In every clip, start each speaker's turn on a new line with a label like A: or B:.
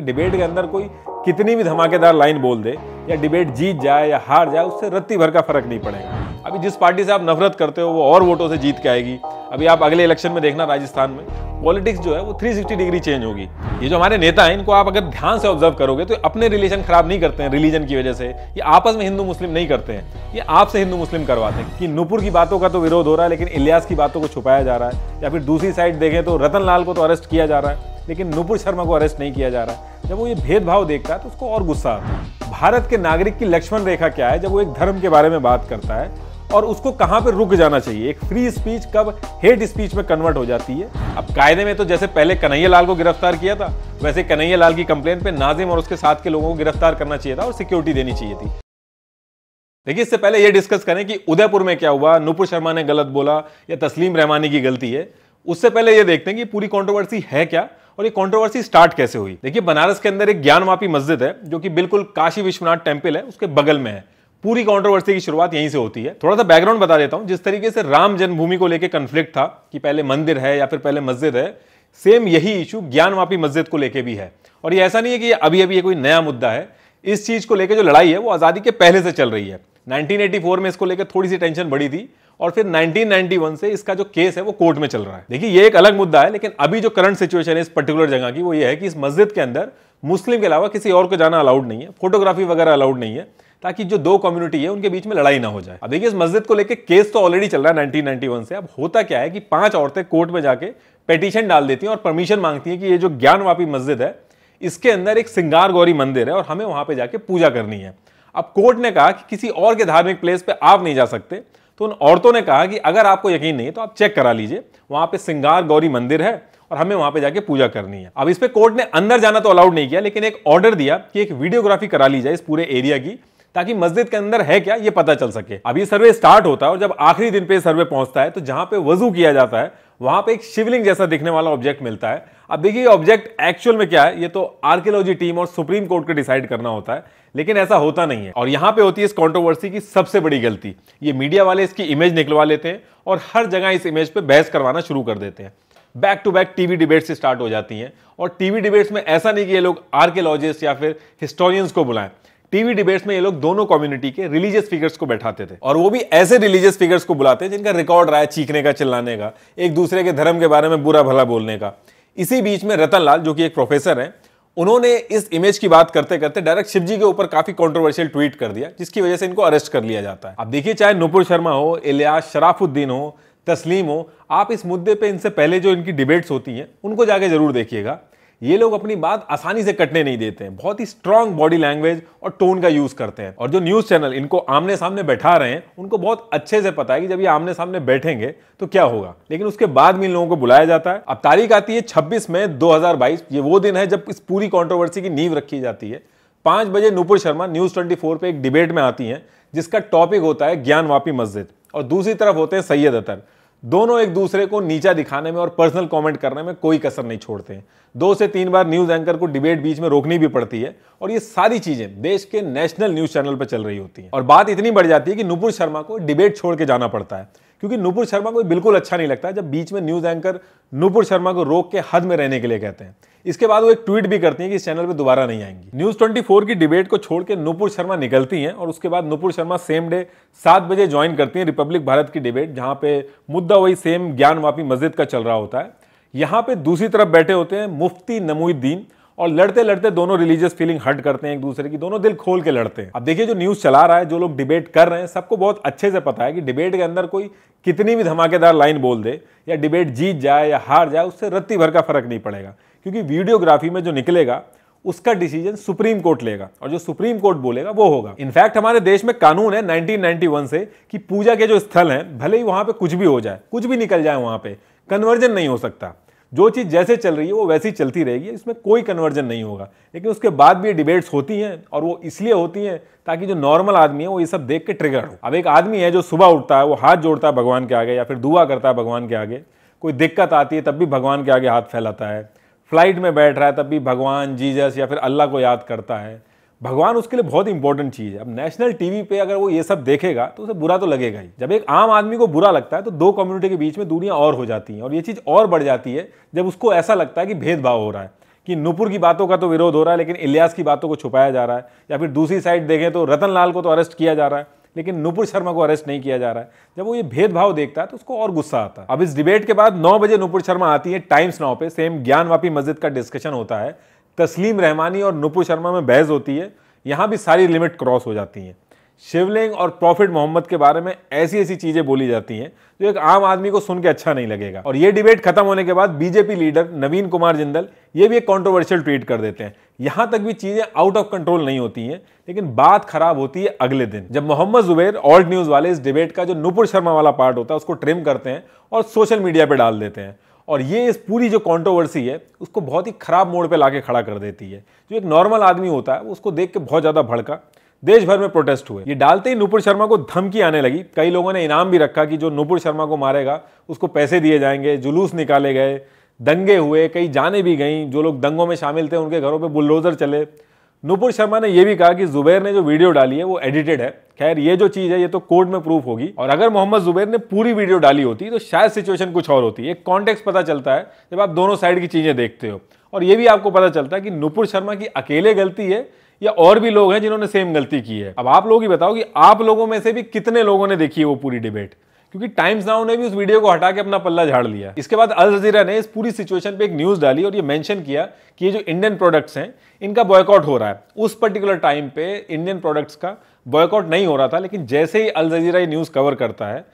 A: debate के अंदर कोई कितनी भी धमाकेदार लाइन बोल दे या डिबेट जीत जाए या हार जाए उससे रत्ती भर का फर्क नहीं पड़ेगा अभी जिस पार्टी से आप नफरत करते हो वो और वोटों से जीत के आएगी अभी आप अगले इलेक्शन में देखना राजस्थान में पॉलिटिक्स जो है वो 360 डिग्री चेंज होगी ये जो हमारे नेता हैं इनको आप अगर ध्यान से ऑब्जर्व करोगे तो अपने रिलेशन खराब नहीं करते हैं रिलीजन की वजह से ये आपस में हिंदू मुस्लिम नहीं करते हैं ये आपसे हिंदू मुस्लिम करवाते हैं कि नूपुर की बातों का तो विरोध हो रहा है लेकिन इलियास की बातों को छुपाया जा रहा है या फिर दूसरी साइड देखें तो रतन लाल को तो अरेस्ट किया जा रहा है लेकिन नुपुर शर्मा को अरेस्ट नहीं किया जा रहा जब वो ये भेदभाव देखता है तो उसको और गुस्सा आता है भारत के नागरिक की लक्ष्मण रेखा क्या है जब वो एक धर्म के बारे में बात करता है और उसको कहाँ पर रुक जाना चाहिए एक फ्री स्पीच कब हेट स्पीच में कन्वर्ट हो जाती है अब कायदे में तो जैसे पहले कन्हैया लाल को गिरफ्तार किया था वैसे कन्हैया लाल की कंप्लेन पे नाजिम और उसके साथ के लोगों को गिरफ्तार करना चाहिए था और सिक्योरिटी देनी चाहिए थी देखिए इससे पहले यह डिस्कस करें कि उदयपुर में क्या हुआ नुपुर शर्मा ने गलत बोला या तस्लीम रहमानी की गलती है उससे पहले यह देखते हैं कि पूरी कॉन्ट्रोवर्सी है क्या और ये कंट्रोवर्सी स्टार्ट कैसे हुई देखिए बनारस के अंदर एक ज्ञानवापी मस्जिद है जो कि बिल्कुल काशी विश्वनाथ टेम्पल है उसके बगल में है पूरी कंट्रोवर्सी की शुरुआत यहीं से होती है थोड़ा सा बैकग्राउंड बता देता हूँ जिस तरीके से राम जन्मभूमि को लेकर कन्फ्लिक्ट था कि पहले मंदिर है या फिर पहले मस्जिद है सेम यही इशू ज्ञानवापी मस्जिद को लेकर भी है और ये ऐसा नहीं है कि अभी अभी ये कोई नया मुद्दा है इस चीज़ को लेकर जो लड़ाई है वो आज़ादी के पहले से चल रही है 1984 में इसको लेकर थोड़ी सी टेंशन बढ़ी थी और फिर 1991 से इसका जो केस है वो कोर्ट में चल रहा है देखिए ये एक अलग मुद्दा है लेकिन अभी जो करंट सिचुएशन है इस पर्टिकुलर जगह की वो ये है कि इस मस्जिद के अंदर मुस्लिम के अलावा किसी और को जाना अलाउड नहीं है फोटोग्राफी वगैरह अलाउड नहीं है ताकि जो दो कम्युनिटी है उनके बीच में लड़ाई ना हो जाए अब देखिए इस मस्जिद को लेकर केस तो ऑलरेडी चल रहा है 1991 से अब होता क्या है कि पांच औरतें कोर्ट में जाके पेटिशन डाल देती हैं और परमिशन मांगती हैं कि ये जो ज्ञानवापी मस्जिद है इसके अंदर एक सिंगार गौरी मंदिर है और हमें वहां पर जाके पूजा करनी है अब कोर्ट ने कहा कि किसी और के धार्मिक प्लेस पर आप नहीं जा सकते तो उन औरतों ने कहा कि अगर आपको यकीन नहीं है तो आप चेक करा लीजिए वहाँ पे सिंगार गौरी मंदिर है और हमें वहां पे जाके पूजा करनी है अब इस पर कोर्ट ने अंदर जाना तो अलाउड नहीं किया लेकिन एक ऑर्डर दिया कि एक वीडियोग्राफी करा ली जाए इस पूरे एरिया की ताकि मस्जिद के अंदर है क्या ये पता चल सके अब ये सर्वे स्टार्ट होता है और जब आखिरी दिन पे सर्वे पहुंचता है तो जहां पे वजू किया जाता है वहां पे एक शिवलिंग जैसा दिखने वाला ऑब्जेक्ट मिलता है अब देखिए ऑब्जेक्ट एक्चुअल में क्या है ये तो आर्कियोलॉजी टीम और सुप्रीम कोर्ट को डिसाइड करना होता है लेकिन ऐसा होता नहीं है और यहां पे होती है इस कंट्रोवर्सी की सबसे बड़ी गलती ये मीडिया वाले इसकी इमेज निकलवा लेते हैं और हर जगह इस इमेज पे बहस करवाना शुरू कर देते हैं back to back TV debates start हो जाती हैं और टीवी डिबेट्स में ऐसा नहीं कि ये लोग आर्कियोलॉजिस्ट या फिर हिस्टोरियंस को बुलाएं टीवी डिबेट्स में ये लोग दोनों कम्युनिटी के रिलीजियस फिगर्स को बैठाते थे और वो भी ऐसे रिलीजियस फिगर्स को बुलाते हैं जिनका रिकॉर्ड रहा है चीखने का चिल्लाने का एक दूसरे के धर्म के बारे में बुरा भला बोलने का इसी बीच में रतन लाल जो कि एक प्रोफेसर है उन्होंने इस इमेज की बात करते करते डायरेक्ट शिवजी के ऊपर काफी कॉन्ट्रोवर्शियल ट्वीट कर दिया जिसकी वजह से इनको अरेस्ट कर लिया जाता है अब देखिए चाहे नुपुर शर्मा हो इलियास शराफुद्दीन हो तस्लीम हो आप इस मुद्दे पे इनसे पहले जो इनकी डिबेट्स होती हैं उनको जाके जरूर देखिएगा ये लोग अपनी बात आसानी से कटने नहीं देते हैं बहुत ही स्ट्रांग बॉडी लैंग्वेज और टोन का यूज करते हैं और जो न्यूज चैनल इनको आमने सामने बैठा रहे हैं उनको बहुत अच्छे से पता है कि जब ये आमने सामने बैठेंगे तो क्या होगा लेकिन उसके बाद भी इन लोगों को बुलाया जाता है अब तारीख आती है छब्बीस मई दो ये वो दिन है जब इस पूरी कॉन्ट्रोवर्सी की नींव रखी जाती है पांच बजे Nupur Sharma news twenty four एक डिबेट में आती है जिसका टॉपिक होता है ज्ञानवापी मस्जिद और दूसरी तरफ होते हैं सैयद अतर दोनों एक दूसरे को नीचा दिखाने में और पर्सनल कमेंट करने में कोई कसर नहीं छोड़ते हैं दो से तीन बार न्यूज़ एंकर को डिबेट बीच में रोकनी भी पड़ती है और ये सारी चीज़ें देश के नेशनल न्यूज़ चैनल पर चल रही होती हैं और बात इतनी बढ़ जाती है कि नुपुर शर्मा को डिबेट छोड़ के जाना पड़ता है क्योंकि नूपुर शर्मा को बिल्कुल अच्छा नहीं लगता जब बीच में न्यूज़ एंकर नूपुर शर्मा को रोक के हद में रहने के लिए कहते हैं इसके बाद वो एक ट्वीट भी करती हैं कि इस चैनल पे दोबारा नहीं आएंगी न्यूज़ 24 की डिबेट को छोड़ के नूपुर शर्मा निकलती हैं और उसके बाद नूपुर शर्मा सेम डे सात बजे ज्वाइन करती हैं रिपब्लिक भारत की डिबेट जहां पे मुद्दा वही सेम वापी मस्जिद का चल रहा होता है यहाँ पे दूसरी तरफ बैठे होते हैं मुफ्ती नमुद्दीन और लड़ते लड़ते दोनों रिलीजियस फीलिंग हट करते हैं एक दूसरे की दोनों दिल खोल के लड़ते हैं अब देखिए जो न्यूज चला रहा है जो लोग डिबेट कर रहे हैं सबको बहुत अच्छे से पता है कि डिबेट के अंदर कोई कितनी भी धमाकेदार लाइन बोल दे या डिबेट जीत जाए या हार जाए उससे रत्ती भर का फर्क नहीं पड़ेगा क्योंकि वीडियोग्राफी में जो निकलेगा उसका डिसीजन सुप्रीम कोर्ट लेगा और जो सुप्रीम कोर्ट बोलेगा वो होगा इनफैक्ट हमारे देश में कानून है 1991 से कि पूजा के जो स्थल हैं भले ही वहां पे कुछ भी हो जाए कुछ भी निकल जाए वहां पे कन्वर्जन नहीं हो सकता जो चीज़ जैसे चल रही है वो वैसी चलती रहेगी इसमें कोई कन्वर्जन नहीं होगा लेकिन उसके बाद भी डिबेट्स होती हैं और वो इसलिए होती हैं ताकि जो नॉर्मल आदमी है वो ये सब देख के ट्रिगर हो अब एक आदमी है जो सुबह उठता है वो हाथ जोड़ता है भगवान के आगे या फिर दुआ करता है भगवान के आगे कोई दिक्कत आती है तब भी भगवान के आगे हाथ फैलाता है फ्लाइट में बैठ रहा है तब भी भगवान जीजस या फिर अल्लाह को याद करता है भगवान उसके लिए बहुत इंपॉर्टेंट चीज़ है अब नेशनल टीवी पे अगर वो ये सब देखेगा तो उसे बुरा तो लगेगा ही जब एक आम आदमी को बुरा लगता है तो दो कम्युनिटी के बीच में दूरियाँ और हो जाती हैं और ये चीज़ और बढ़ जाती है जब उसको ऐसा लगता है कि भेदभाव हो रहा है कि नूपुर की बातों का तो विरोध हो रहा है लेकिन इलियास की बातों को छुपाया जा रहा है या फिर दूसरी साइड देखें तो रतन लाल को तो अरेस्ट किया जा रहा है लेकिन नुपुर शर्मा को अरेस्ट नहीं किया जा रहा है जब वो ये भेदभाव देखता है तो उसको और गुस्सा आता है अब इस डिबेट के बाद 9 बजे नुपुर शर्मा आती है टाइम्स नाउ पे सेम ज्ञानवापी मस्जिद का डिस्कशन होता है तस्लीम रहमानी और नुपुर शर्मा में बहस होती है यहाँ भी सारी लिमिट क्रॉस हो जाती हैं शिवलिंग और प्रॉफिट मोहम्मद के बारे में ऐसी ऐसी चीज़ें बोली जाती हैं जो एक आम आदमी को सुन के अच्छा नहीं लगेगा और ये डिबेट खत्म होने के बाद बीजेपी लीडर नवीन कुमार जिंदल ये भी एक कॉन्ट्रोवर्शियल ट्वीट कर देते हैं यहाँ तक भी चीज़ें आउट ऑफ कंट्रोल नहीं होती हैं लेकिन बात खराब होती है अगले दिन जब मोहम्मद जुबैर ऑल्ट न्यूज़ वाले इस डिबेट का जो नुपुर शर्मा वाला पार्ट होता है उसको ट्रिम करते हैं और सोशल मीडिया पर डाल देते हैं और ये इस पूरी जो कंट्रोवर्सी है उसको बहुत ही ख़राब मोड़ पे लाके खड़ा कर देती है जो एक नॉर्मल आदमी होता है उसको देख के बहुत ज़्यादा भड़का देश भर में प्रोटेस्ट हुए ये डालते ही नुपुर शर्मा को धमकी आने लगी कई लोगों ने इनाम भी रखा कि जो नुपुर शर्मा को मारेगा उसको पैसे दिए जाएंगे जुलूस निकाले गए दंगे हुए कई जाने भी गई जो लोग दंगों में शामिल थे उनके घरों पर बुलडोज़र चले नुपुर शर्मा ने यह भी कहा कि जुबैर ने जो वीडियो डाली है वो एडिटेड है खैर ये जो चीज़ है ये तो कोर्ट में प्रूफ होगी और अगर मोहम्मद जुबैर ने पूरी वीडियो डाली होती तो शायद सिचुएशन कुछ और होती एक कॉन्टेक्स्ट पता चलता है जब आप दोनों साइड की चीज़ें देखते हो और ये भी आपको पता चलता है कि नुपुर शर्मा की अकेले गलती है या और भी लोग हैं जिन्होंने सेम गलती की है अब आप लोग ही बताओ कि आप लोगों में से भी कितने लोगों ने देखी है वो पूरी डिबेट क्योंकि टाइम्स नाउ ने भी उस वीडियो को हटा के अपना पल्ला झाड़ लिया इसके बाद अल जजीरा ने इस पूरी सिचुएशन पे एक न्यूज डाली और ये मेंशन किया कि ये जो इंडियन प्रोडक्ट्स हैं इनका बॉयकॉट हो रहा है उस पर्टिकुलर टाइम पे इंडियन प्रोडक्ट्स का बॉयकॉट नहीं हो रहा था लेकिन जैसे ही अल जजीरा ये न्यूज कवर करता है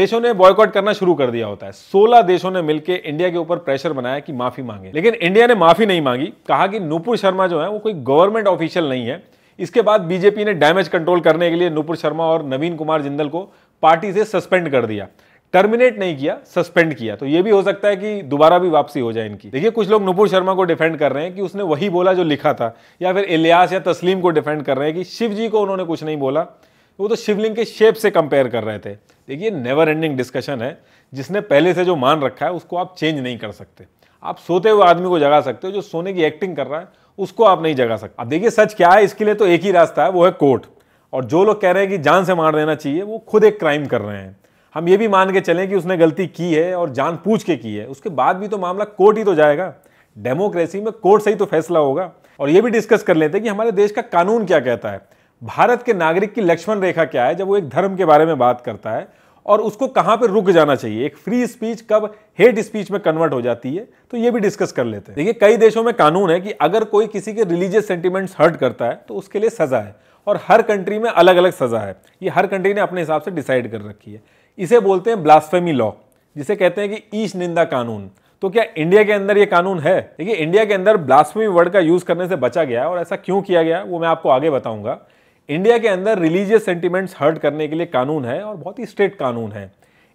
A: देशों ने बॉयकॉट करना शुरू कर दिया होता है सोलह देशों ने मिलकर इंडिया के ऊपर प्रेशर बनाया कि माफी मांगे लेकिन इंडिया ने माफी नहीं मांगी कहा कि नुपुर शर्मा जो है वो कोई गवर्नमेंट ऑफिशियल नहीं है इसके बाद बीजेपी ने डैमेज कंट्रोल करने के लिए नुपुर शर्मा और नवीन कुमार जिंदल को पार्टी से सस्पेंड कर दिया टर्मिनेट नहीं किया सस्पेंड किया तो ये भी हो सकता है कि दोबारा भी वापसी हो जाए इनकी देखिए कुछ लोग नुपुर शर्मा को डिफेंड कर रहे हैं कि उसने वही बोला जो लिखा था या फिर इलियास या तस्लीम को डिफेंड कर रहे हैं कि शिव जी को उन्होंने कुछ नहीं बोला वो तो शिवलिंग के शेप से कंपेयर कर रहे थे देखिए नेवर एंडिंग डिस्कशन है जिसने पहले से जो मान रखा है उसको आप चेंज नहीं कर सकते आप सोते हुए आदमी को जगा सकते हो जो सोने की एक्टिंग कर रहा है उसको आप नहीं जगा सकते अब देखिए सच क्या है इसके लिए तो एक ही रास्ता है वो है कोर्ट और जो लोग कह रहे हैं कि जान से मार देना चाहिए वो खुद एक क्राइम कर रहे हैं हम ये भी मान के चलें कि उसने गलती की है और जान पूछ के की है उसके बाद भी तो मामला कोर्ट ही तो जाएगा डेमोक्रेसी में कोर्ट से ही तो फैसला होगा और ये भी डिस्कस कर लेते हैं कि हमारे देश का कानून क्या कहता है भारत के नागरिक की लक्ष्मण रेखा क्या है जब वो एक धर्म के बारे में बात करता है और उसको कहाँ पर रुक जाना चाहिए एक फ्री स्पीच कब हेट स्पीच में कन्वर्ट हो जाती है तो ये भी डिस्कस कर लेते हैं देखिए कई देशों में कानून है कि अगर कोई किसी के रिलीजियस सेंटिमेंट्स हर्ट करता है तो उसके लिए सजा है और हर कंट्री में अलग अलग सज़ा है ये हर कंट्री ने अपने हिसाब से डिसाइड कर रखी है इसे बोलते हैं ब्लास्फेमी लॉ जिसे कहते हैं कि ईश निंदा कानून तो क्या इंडिया के अंदर ये कानून है देखिए इंडिया के अंदर ब्लास्फेमी वर्ड का यूज़ करने से बचा गया और ऐसा क्यों किया गया वो मैं आपको आगे बताऊंगा इंडिया के अंदर रिलीजियस सेंटिमेंट्स हर्ट करने के लिए कानून है और बहुत ही स्ट्रिक्ट कानून है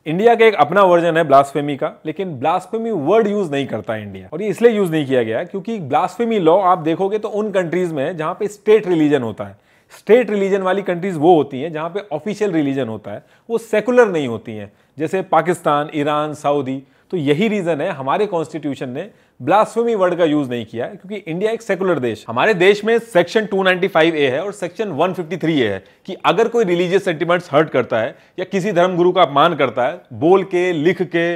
A: इंडिया का एक अपना वर्जन है ब्लास्फेमी का लेकिन ब्लास्फेमी वर्ड यूज नहीं करता इंडिया और ये इसलिए यूज नहीं किया गया क्योंकि ब्लास्फेमी लॉ आप देखोगे तो उन कंट्रीज में है जहां पे स्टेट रिलीजन होता है स्टेट रिलीजन वाली कंट्रीज वो होती हैं जहाँ पे ऑफिशियल रिलीजन होता है वो सेकुलर नहीं होती हैं जैसे पाकिस्तान ईरान सऊदी तो यही रीज़न है हमारे कॉन्स्टिट्यूशन ने ब्लास्फेमी वर्ड का यूज़ नहीं किया है क्योंकि इंडिया एक सेकुलर देश हमारे देश में सेक्शन 295 ए है और सेक्शन 153 ए है कि अगर कोई रिलीजियस सेंटिमेंट्स हर्ट करता है या किसी धर्मगुरु का अपमान करता है बोल के लिख के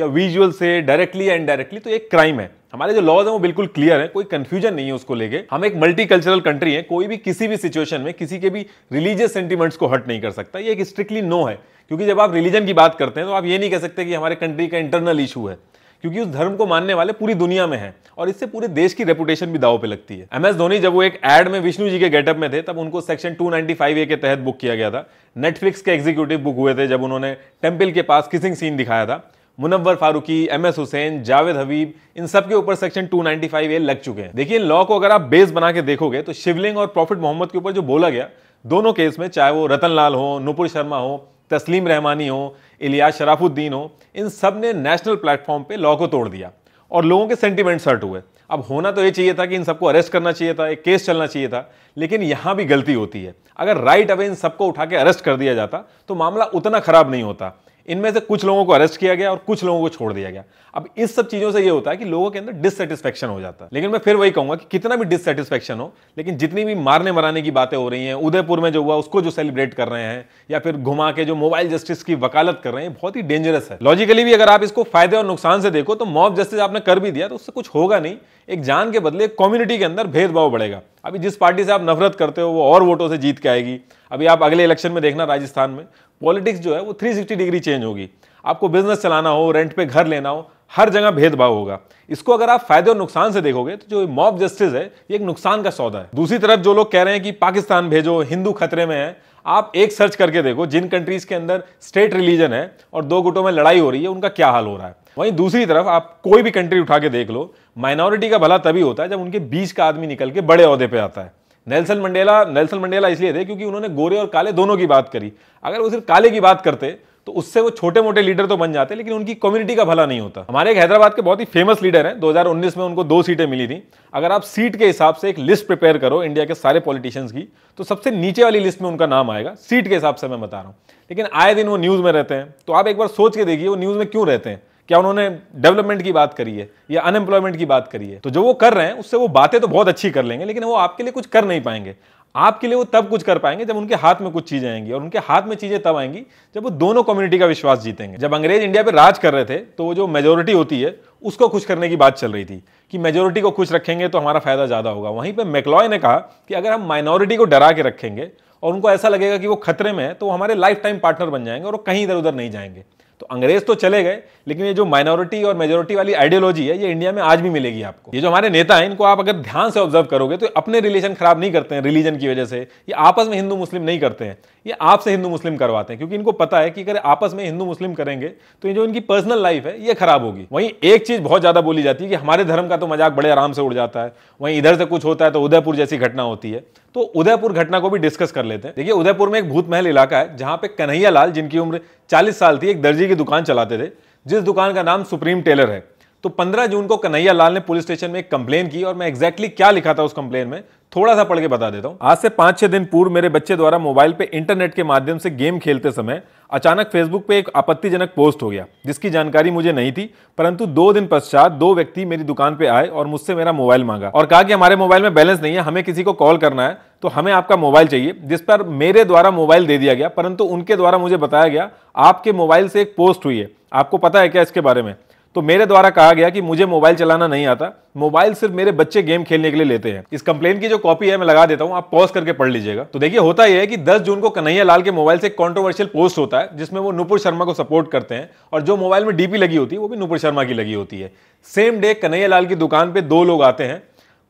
A: या विजुअल से डायरेक्टली या इनडायरेक्टली तो एक क्राइम है हमारे जो लॉज हैं वो बिल्कुल क्लियर है कोई कंफ्यूजन नहीं है उसको लेके हम एक मल्टी कल्चरल कंट्री है कोई भी किसी भी सिचुएशन में किसी के भी रिलीजियस सेंटीमेंट्स को हट नहीं कर सकता ये एक स्ट्रिक्टली नो है क्योंकि जब आप रिलीजन की बात करते हैं तो आप ये नहीं कह सकते कि हमारे कंट्री का इंटरनल इशू है क्योंकि उस धर्म को मानने वाले पूरी दुनिया में हैं और इससे पूरे देश की रेपुटेशन भी दाव पे लगती है एम एस धोनी जब वो एक एड में विष्णु जी के गेटअप में थे तब उनको सेक्शन टू ए के तहत बुक किया गया था नेटफ्लिक्स के एग्जीक्यूटिव बुक हुए थे जब उन्होंने टेम्पल के पास किसिंग सीन दिखाया था मुनव्वर फारूकी एम एस हुसैन जावेद हबीब इन सब के ऊपर सेक्शन 295 ए लग चुके हैं देखिए लॉ को अगर आप बेस बना के देखोगे तो शिवलिंग और प्रॉफिट मोहम्मद के ऊपर जो बोला गया दोनों केस में चाहे वो रतन लाल हो नुपुर शर्मा हो तस्लीम रहमानी हो इलियास शराफुद्दीन हो इन सब ने नेशनल प्लेटफॉर्म पे लॉ को तोड़ दिया और लोगों के सेंटिमेंट हर्ट हुए अब होना तो ये चाहिए था कि इन सबको अरेस्ट करना चाहिए था एक केस चलना चाहिए था लेकिन यहाँ भी गलती होती है अगर राइट अवे इन सबको उठा के अरेस्ट कर दिया जाता तो मामला उतना खराब नहीं होता इनमें से कुछ लोगों को अरेस्ट किया गया और कुछ लोगों को छोड़ दिया गया अब इस सब चीज़ों से ये होता है कि लोगों के अंदर डिससेटिस्फेक्शन हो जाता है लेकिन मैं फिर वही कहूंगा कि कितना भी डिससेटिस्फेक्शन हो लेकिन जितनी भी मारने मराने की बातें हो रही हैं उदयपुर में जो हुआ उसको जो सेलिब्रेट कर रहे हैं या फिर घुमा के जो मोबाइल जस्टिस की वकालत कर रहे हैं बहुत ही डेंजरस है लॉजिकली भी अगर आप इसको फायदे और नुकसान से देखो तो मॉब जस्टिस आपने कर भी दिया तो उससे कुछ होगा नहीं एक जान के बदले कम्युनिटी के अंदर भेदभाव बढ़ेगा अभी जिस पार्टी से आप नफरत करते हो वो और वोटों से जीत के आएगी अभी आप अगले इलेक्शन में देखना राजस्थान में पॉलिटिक्स जो है वो 360 डिग्री चेंज होगी आपको बिजनेस चलाना हो रेंट पे घर लेना हो हर जगह भेदभाव होगा इसको अगर आप फायदे और नुकसान से देखोगे तो जो मॉब जस्टिस है ये एक नुकसान का सौदा है दूसरी तरफ जो लोग कह रहे हैं कि पाकिस्तान भेजो हिंदू खतरे में है आप एक सर्च करके देखो जिन कंट्रीज के अंदर स्टेट रिलीजन है और दो गुटों में लड़ाई हो रही है उनका क्या हाल हो रहा है वहीं दूसरी तरफ आप कोई भी कंट्री उठा के देख लो माइनॉरिटी का भला तभी होता है जब उनके बीच का आदमी निकल के बड़े अहदे पे आता है नेल्सन मंडेला नेल्सन मंडेला इसलिए थे क्योंकि उन्होंने गोरे और काले दोनों की बात करी अगर वो सिर्फ काले की बात करते तो उससे वो छोटे मोटे लीडर तो बन जाते लेकिन उनकी कम्युनिटी का भला नहीं होता हमारे एक हैदराबाद के बहुत ही फेमस लीडर हैं 2019 में उनको दो सीटें मिली थी अगर आप सीट के हिसाब से एक लिस्ट प्रिपेयर करो इंडिया के सारे पॉलिटिशियंस की तो सबसे नीचे वाली लिस्ट में उनका नाम आएगा सीट के हिसाब से मैं बता रहा हूँ लेकिन आए दिन वो न्यूज़ में रहते हैं तो आप एक बार सोच के देखिए वो न्यूज़ में क्यों रहते हैं क्या उन्होंने डेवलपमेंट की बात करी है या अनएम्प्लॉयमेंट की बात करी है तो जो वो कर रहे हैं उससे वो बातें तो बहुत अच्छी कर लेंगे लेकिन वो आपके लिए कुछ कर नहीं पाएंगे आपके लिए वो तब कुछ कर पाएंगे जब उनके हाथ में कुछ चीजें आएंगी और उनके हाथ में चीजें तब आएंगी जब वो दोनों कम्युनिटी का विश्वास जीतेंगे जब अंग्रेज इंडिया पर राज कर रहे थे तो वो जो मेजोरिटी होती है उसको खुश करने की बात चल रही थी कि मेजोरिटी को खुश रखेंगे तो हमारा फायदा ज्यादा होगा वहीं पर मेकलॉय ने कहा कि अगर हम माइनॉरिटी को डरा के रखेंगे और उनको ऐसा लगेगा कि वो खतरे में है तो वो हमारे लाइफ टाइम पार्टनर बन जाएंगे और वो कहीं इधर उधर नहीं जाएंगे तो अंग्रेज तो चले गए लेकिन ये जो माइनॉरिटी और मेजोरिटी वाली आइडियोलॉजी है ये इंडिया में आज भी मिलेगी आपको ये जो हमारे नेता हैं इनको आप अगर ध्यान से ऑब्जर्व करोगे तो अपने रिलेशन खराब नहीं करते हैं रिलीजन की वजह से ये आपस में हिंदू मुस्लिम नहीं करते हैं ये आपसे हिंदू मुस्लिम करवाते हैं क्योंकि इनको पता है कि अगर आपस में हिंदू मुस्लिम करेंगे तो ये जो इनकी पर्सनल लाइफ है ये खराब होगी वहीं एक चीज बहुत ज्यादा बोली जाती है कि हमारे धर्म का तो मजाक बड़े आराम से उड़ जाता है वहीं इधर से कुछ होता है तो उदयपुर जैसी घटना होती है तो उदयपुर घटना को भी डिस्कस कर लेते हैं देखिए उदयपुर में एक भूत महल इलाका है जहां पे कन्हैया लाल जिनकी उम्र 40 साल थी एक दर्जी की दुकान चलाते थे जिस दुकान का नाम सुप्रीम टेलर है तो 15 जून को कन्हैया लाल ने पुलिस स्टेशन में एक कंप्लेन की और मैं एग्जैक्टली क्या लिखा था उस कंप्लेन में थोड़ा सा पढ़ के बता देता हूँ आज से पाँच छह दिन पूर्व मेरे बच्चे द्वारा मोबाइल पे इंटरनेट के माध्यम से गेम खेलते समय अचानक फेसबुक पे एक आपत्तिजनक पोस्ट हो गया जिसकी जानकारी मुझे नहीं थी परंतु दो दिन पश्चात दो व्यक्ति मेरी दुकान पे आए और मुझसे मेरा मोबाइल मांगा और कहा कि हमारे मोबाइल में बैलेंस नहीं है हमें किसी को कॉल करना है तो हमें आपका मोबाइल चाहिए जिस पर मेरे द्वारा मोबाइल दे दिया गया परंतु उनके द्वारा मुझे बताया गया आपके मोबाइल से एक पोस्ट हुई है आपको पता है क्या इसके बारे में तो मेरे द्वारा कहा गया कि मुझे मोबाइल चलाना नहीं आता मोबाइल सिर्फ मेरे बच्चे गेम खेलने के लिए लेते हैं इस कंप्लेन की जो कॉपी है मैं लगा देता हूं आप पॉज करके पढ़ लीजिएगा तो देखिए होता यह है कि 10 जून को कन्हैया लाल के मोबाइल से एक कॉन्ट्रोवर्शियल पोस्ट होता है जिसमें वो नुपुर शर्मा को सपोर्ट करते हैं और जो मोबाइल में डीपी लगी होती है वो भी नुपुर शर्मा की लगी होती है सेम डे कन्हैया लाल की दुकान पर दो लोग आते हैं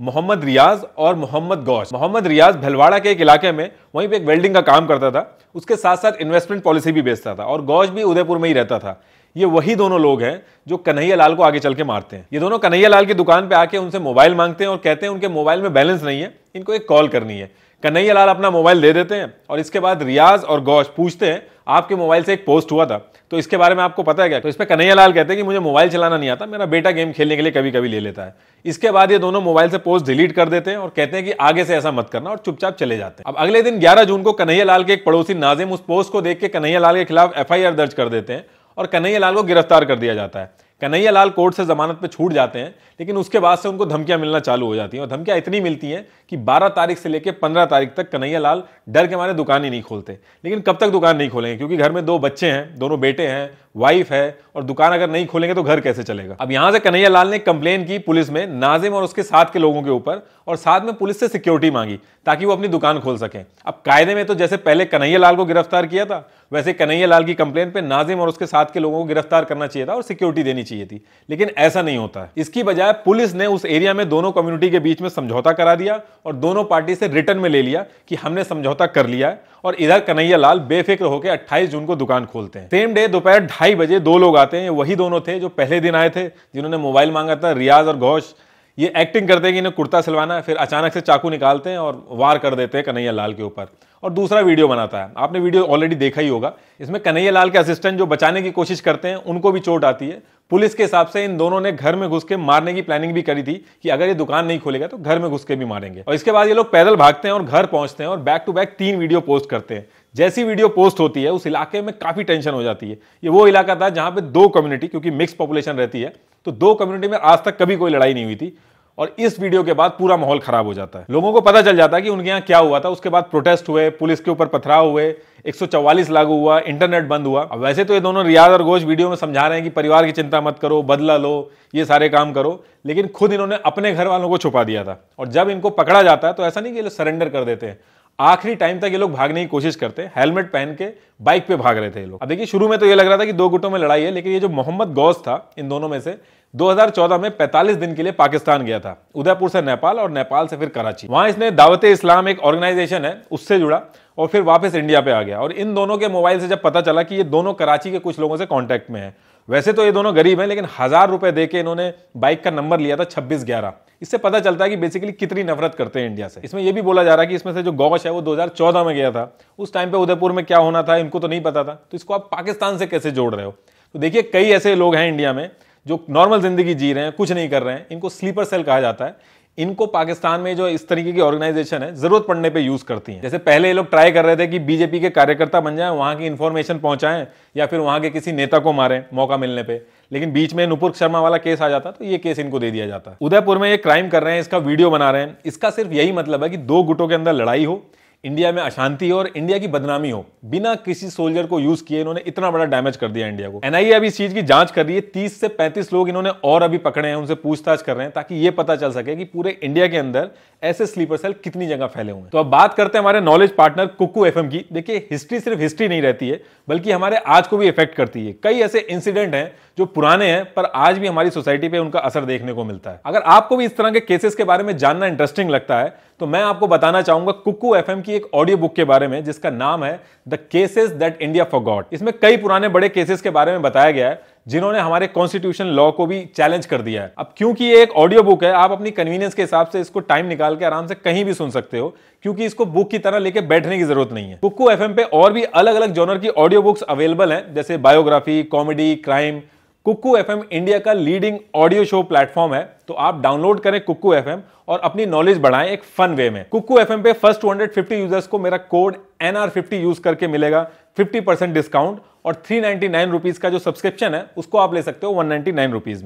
A: मोहम्मद रियाज और मोहम्मद गौश मोहम्मद रियाज भलवाड़ा के एक इलाके में वहीं पे एक वेल्डिंग का काम करता था उसके साथ साथ इन्वेस्टमेंट पॉलिसी भी बेचता था और गौश भी उदयपुर में ही रहता था ये वही दोनों लोग हैं जो कन्हैया लाल को आगे चल के मारते हैं ये दोनों कन्हैया लाल की दुकान पे आके उनसे मोबाइल मांगते हैं और कहते हैं उनके मोबाइल में बैलेंस नहीं है इनको एक कॉल करनी है कन्हैया लाल अपना मोबाइल दे देते हैं और इसके बाद रियाज और गौश पूछते हैं आपके मोबाइल से एक पोस्ट हुआ था तो इसके बारे में आपको पता है क्या तो इस पर कन्हैया लाल कहते हैं कि मुझे मोबाइल चलाना नहीं आता मेरा बेटा गेम खेलने के लिए कभी कभी ले लेता है इसके बाद ये दोनों मोबाइल से पोस्ट डिलीट कर देते हैं और कहते हैं कि आगे से ऐसा मत करना और चुपचाप चले जाते हैं अब अगले दिन ग्यारह जून को कन्हैया लाल के एक पड़ोसी नाजिम उस पोस्ट को देख के कन्हैया लाल के खिलाफ एफ दर्ज कर देते हैं और कन्हैया लाल को गिरफ्तार कर दिया जाता है कन्हैया लाल कोर्ट से जमानत पे छूट जाते हैं लेकिन उसके बाद से उनको धमकियां मिलना चालू हो जाती हैं और धमकियां इतनी मिलती हैं कि 12 तारीख से लेकर 15 तारीख तक कन्हैया लाल डर के मारे दुकान ही नहीं खोलते लेकिन कब तक दुकान नहीं खोलेंगे क्योंकि घर में दो बच्चे हैं दोनों बेटे हैं वाइफ है और दुकान अगर नहीं खोलेंगे तो घर कैसे चलेगा अब यहां से कन्हैया लाल ने कंप्लेन की पुलिस में नाजिम और उसके साथ के लोगों के ऊपर और साथ में पुलिस से सिक्योरिटी मांगी ताकि वो अपनी दुकान खोल सकें अब कायदे में तो जैसे पहले कन्हैया लाल को गिरफ्तार किया था वैसे कन्हैया लाल की कंप्लेन पे नाजिम और उसके साथ के लोगों को गिरफ्तार करना चाहिए था और सिक्योरिटी देनी चाहिए थी लेकिन ऐसा नहीं होता है इसकी बजाय पुलिस ने उस एरिया में दोनों कम्युनिटी के बीच में समझौता करा दिया और दोनों पार्टी से रिटर्न में ले लिया कि हमने समझौता कर लिया है और इधर कन्हैया लाल बेफिक्र होकर अट्ठाईस जून को दुकान खोलते हैं सेम डे दोपहर ढाई बजे दो लोग आते हैं वही दोनों थे जो पहले दिन आए थे जिन्होंने मोबाइल मांगा था रियाज और घोष ये एक्टिंग करते हैं कि इन्हें कुर्ता सिलवाना है फिर अचानक से चाकू निकालते हैं और वार कर देते हैं कन्हैया लाल के ऊपर और दूसरा वीडियो बनाता है आपने वीडियो ऑलरेडी देखा ही होगा इसमें कन्हैया लाल के असिस्टेंट जो बचाने की कोशिश करते हैं उनको भी चोट आती है पुलिस के हिसाब से इन दोनों ने घर में घुस के मारने की प्लानिंग भी करी थी कि अगर ये दुकान नहीं खोलेगा तो घर में घुस के भी मारेंगे और इसके बाद ये लोग पैदल भागते हैं और घर पहुंचते हैं और बैक टू बैक तीन वीडियो पोस्ट करते हैं जैसी वीडियो पोस्ट होती है उस इलाके में काफ़ी टेंशन हो जाती है ये वो इलाका था जहां पे दो कम्युनिटी क्योंकि मिक्स पॉपुलेशन रहती है तो दो कम्युनिटी में आज तक कभी कोई लड़ाई नहीं हुई थी और इस वीडियो के बाद पूरा माहौल खराब हो जाता है लोगों को पता चल जाता है कि उनके यहाँ क्या हुआ था उसके बाद प्रोटेस्ट हुए पुलिस के ऊपर पथराव हुए 144 लागू हुआ इंटरनेट बंद हुआ अब वैसे तो ये दोनों रियाज और गोश वीडियो में समझा रहे हैं कि परिवार की चिंता मत करो बदला लो ये सारे काम करो लेकिन खुद इन्होंने अपने घर वालों को छुपा दिया था और जब इनको पकड़ा जाता है तो ऐसा नहीं कि ये सरेंडर कर देते हैं आखिरी टाइम तक ये लोग भागने की कोशिश करते हेलमेट पहन के बाइक पे भाग रहे थे ये लोग अब देखिए शुरू में तो ये लग रहा था कि दो गुटों में लड़ाई है लेकिन ये जो मोहम्मद गौस था इन दोनों में से 2014 में 45 दिन के लिए पाकिस्तान गया था उदयपुर से नेपाल और नेपाल से फिर कराची वहां इसने दावत इस्लाम एक ऑर्गेनाइजेशन है उससे जुड़ा और फिर वापस इंडिया पे आ गया और इन दोनों के मोबाइल से जब पता चला कि ये दोनों कराची के कुछ लोगों से कॉन्टेक्ट में है वैसे तो ये दोनों गरीब हैं लेकिन हज़ार रुपये दे के इन्होंने बाइक का नंबर लिया था छब्बीस ग्यारह इससे पता चलता है कि बेसिकली कितनी नफरत करते हैं इंडिया से इसमें यह भी बोला जा रहा है कि इसमें से जो गौश है वो 2014 में गया था उस टाइम पे उदयपुर में क्या होना था इनको तो नहीं पता था तो इसको आप पाकिस्तान से कैसे जोड़ रहे हो तो देखिए कई ऐसे लोग हैं इंडिया में जो नॉर्मल जिंदगी जी रहे हैं कुछ नहीं कर रहे हैं इनको स्लीपर सेल कहा जाता है इनको पाकिस्तान में जो इस तरीके की ऑर्गेनाइजेशन है जरूरत पड़ने पे यूज करती हैं जैसे पहले ये लोग ट्राई कर रहे थे कि बीजेपी के कार्यकर्ता बन जाएं वहां की इन्फॉर्मेशन पहुंचाएं या फिर वहां के किसी नेता को मारें मौका मिलने पे लेकिन बीच में नुपुर शर्मा वाला केस आ जाता तो ये केस इनको दे दिया जाता उदयपुर में ये क्राइम कर रहे हैं इसका वीडियो बना रहे हैं इसका सिर्फ यही मतलब है कि दो गुटों के अंदर लड़ाई हो इंडिया में अशांति हो और इंडिया की बदनामी हो बिना किसी सोल्जर को यूज किए इन्होंने इतना बड़ा डैमेज कर दिया इंडिया को एनआईए अभी इस चीज की जांच कर रही है तीस से पैंतीस लोग इन्होंने और अभी पकड़े हैं उनसे पूछताछ कर रहे हैं ताकि ये पता चल सके कि पूरे इंडिया के अंदर ऐसे स्लीपर सेल कितनी जगह फैले हुए हैं तो अब बात करते हैं हमारे नॉलेज पार्टनर कुकू एफ की देखिए हिस्ट्री सिर्फ हिस्ट्री नहीं रहती है बल्कि हमारे आज को भी इफेक्ट करती है कई ऐसे इंसिडेंट हैं जो पुराने हैं पर आज भी हमारी सोसाइटी पे उनका असर देखने को मिलता है अगर आपको भी इस तरह के केसेस के बारे में जानना इंटरेस्टिंग लगता है तो मैं आपको बताना चाहूंगा कुकू एफ की एक ऑडियो बुक के बारे में जिसका नाम है the cases that India for इसमें कई पुराने बड़े केसेस के बारे में बताया गया है जिन्होंने हमारे कॉन्स्टिट्यूशन लॉ को भी चैलेंज कर दिया है अब क्योंकि ये एक ऑडियो बुक है आप अपनी कन्वीनियंस के हिसाब से इसको टाइम निकाल के आराम से कहीं भी सुन सकते हो क्योंकि इसको बुक की तरह लेके बैठने की जरूरत नहीं है कुकू एफ पे और भी अलग अलग जोनर की ऑडियो बुक्स अवेलेबल है जैसे biography comedy crime Kuku F India का लीडिंग ऑडियो शो प्लेटफॉर्म है तो आप डाउनलोड करें कुकू एफ और अपनी नॉलेज बढ़ाएं एक फन वे में कुकू एफ पे फर्स्ट 250 यूजर्स को मेरा कोड फिफ्टी यूज करके मिलेगा 50 परसेंट डिस्काउंट और थ्री नाइन्टी का जो सब्सक्रिप्शन है उसको आप ले सकते हो वन नाइन्टी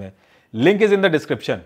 A: में link is in the description